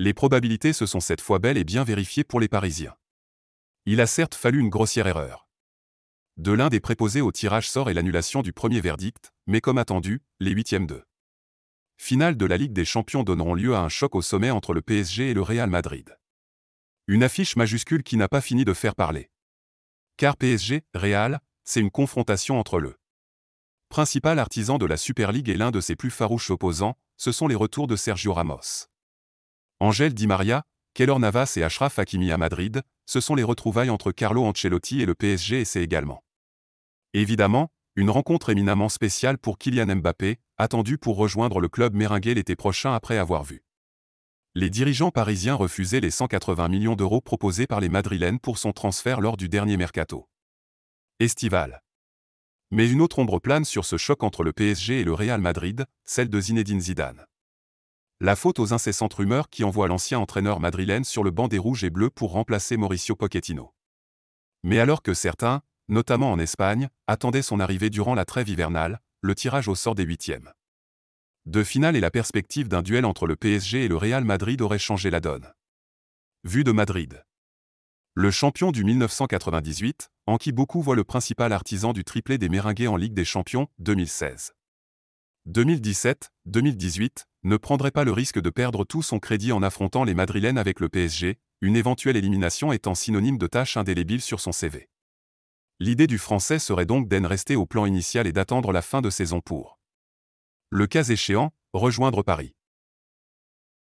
Les probabilités se sont cette fois belles et bien vérifiées pour les Parisiens. Il a certes fallu une grossière erreur. De l'un des préposés au tirage sort et l'annulation du premier verdict, mais comme attendu, les huitièmes de finale de la Ligue des Champions donneront lieu à un choc au sommet entre le PSG et le Real Madrid. Une affiche majuscule qui n'a pas fini de faire parler. Car PSG, Real, c'est une confrontation entre le principal artisan de la Super League et l'un de ses plus farouches opposants, ce sont les retours de Sergio Ramos. Angèle Di Maria, Keylor Navas et Ashraf Hakimi à Madrid, ce sont les retrouvailles entre Carlo Ancelotti et le PSG et c'est également. Évidemment, une rencontre éminemment spéciale pour Kylian Mbappé, attendu pour rejoindre le club méringué l'été prochain après avoir vu. Les dirigeants parisiens refusaient les 180 millions d'euros proposés par les Madrilènes pour son transfert lors du dernier mercato. Estival. Mais une autre ombre plane sur ce choc entre le PSG et le Real Madrid, celle de Zinedine Zidane. La faute aux incessantes rumeurs qui envoient l'ancien entraîneur madrilène sur le banc des rouges et bleus pour remplacer Mauricio Pochettino. Mais alors que certains, notamment en Espagne, attendaient son arrivée durant la trêve hivernale, le tirage au sort des huitièmes. De finale et la perspective d'un duel entre le PSG et le Real Madrid aurait changé la donne. Vue de Madrid. Le champion du 1998, en qui beaucoup voient le principal artisan du triplé des Méringués en Ligue des Champions 2016. 2017, 2018, ne prendrait pas le risque de perdre tout son crédit en affrontant les Madrilènes avec le PSG, une éventuelle élimination étant synonyme de tâche indélébile sur son CV. L'idée du Français serait donc d'en rester au plan initial et d'attendre la fin de saison pour, le cas échéant, rejoindre Paris.